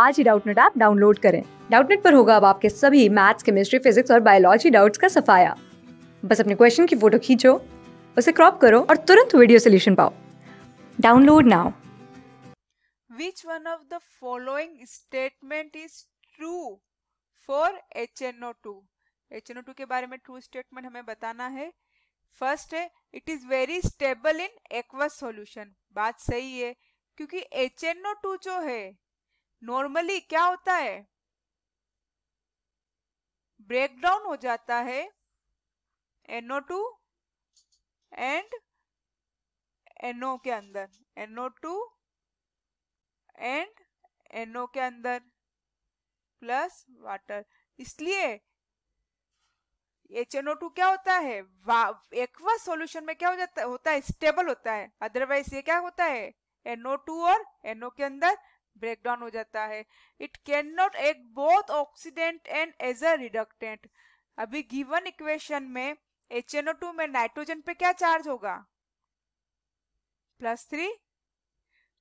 आज ही Doubtnut app download करें डाउटनेट पर होगा अब आपके सभी मैथ्स केमिस्ट्री फिजिक्स और बायोलॉजी डाउट्स का सफाया बस अपने क्वेश्चन की फोटो खींचो उसे क्रॉप करो और तुरंत वीडियो सोल्यूशन पाओ download now Which one of the following statement is true for HNO2? HNO2 के बारे में true statement हमें बताना है फर्स्ट है it is very stable in aqueous solution बात सही है क्योंकि HNO2 जो है नॉर्मली क्या होता है ब्रेकडाउन हो जाता है NO two and N O अंदर NO two and N O अंदर प्लस वाटर इसलिए एच एनओ टू क्या होता है एक्वा सॉल्यूशन में क्या हो जाता होता है स्टेबल होता है अदरवाइज ये क्या होता है एनओ टू और एनओ के अंदर ब्रेक डाउन हो जाता है it can not act both oxidant and as a reductant अभी गिवन इक्वेशन में एच एन ओ टू में नाइट्रोजन पे क्या चार्ज होगा plus three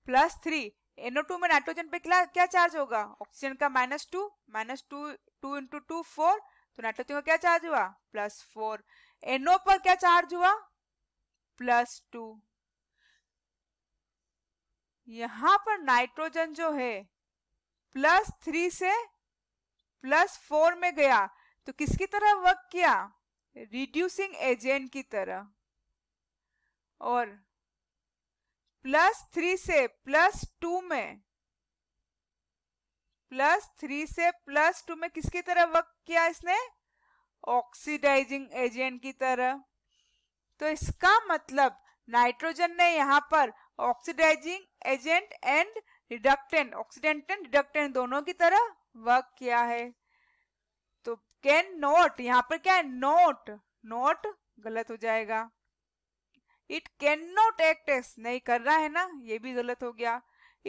plus three N O में नाइट्रोजन पे क्या चार्ज होगा ऑक्सीजन का minus two minus two two into two four तो नाइट्रोजन का क्या चार्ज हुआ प्लस फोर एनओ पर क्या चार्ज हुआ प्लस टू यहाँ पर नाइट्रोजन जो है प्लस थ्री से प्लस फोर में गया तो किसकी तरह वर्क किया रिड्यूसिंग एजेंट की तरह और प्लस थ्री से प्लस टू में प्लस थ्री से प्लस टू में किसकी तरह वर्क किया इसने ऑक्सीडाइजिंग एजेंट की तरह तो इसका मतलब नाइट्रोजन ने यहां पर oxidizing agent and reductant oxidant and reductant दोनों की तरह वर्क किया है तो कैन नॉट यहाँ पर क्या है नॉट नॉट गलत हो जाएगा it can not act as नहीं कर रहा है ना ये भी गलत हो गया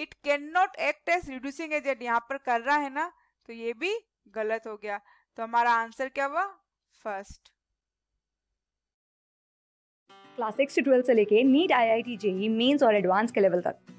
it can not act as reducing agent यहाँ पर कर रहा है ना तो ये भी गलत हो गया तो हमारा आंसर क्या हुआ फर्स्ट क्लास सिक्स से लेके NEET I I T JEE mains और एडवांस के लेवल तक